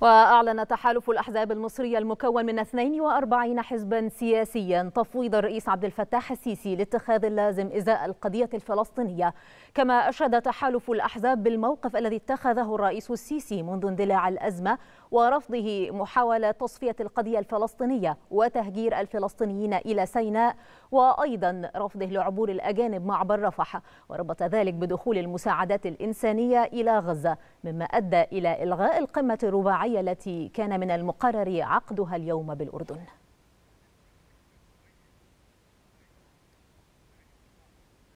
وأعلن تحالف الأحزاب المصرية المكون من 42 حزبا سياسيا تفويض الرئيس عبد الفتاح السيسي لاتخاذ اللازم إزاء القضية الفلسطينية كما أشاد تحالف الأحزاب بالموقف الذي اتخذه الرئيس السيسي منذ اندلاع الأزمة ورفضه محاولة تصفية القضية الفلسطينية وتهجير الفلسطينيين إلى سيناء وأيضا رفضه لعبور الأجانب معبر رفح وربط ذلك بدخول المساعدات الإنسانية إلى غزة مما أدى إلى إلغاء القمة الرباعية التي كان من المقرر عقدها اليوم بالأردن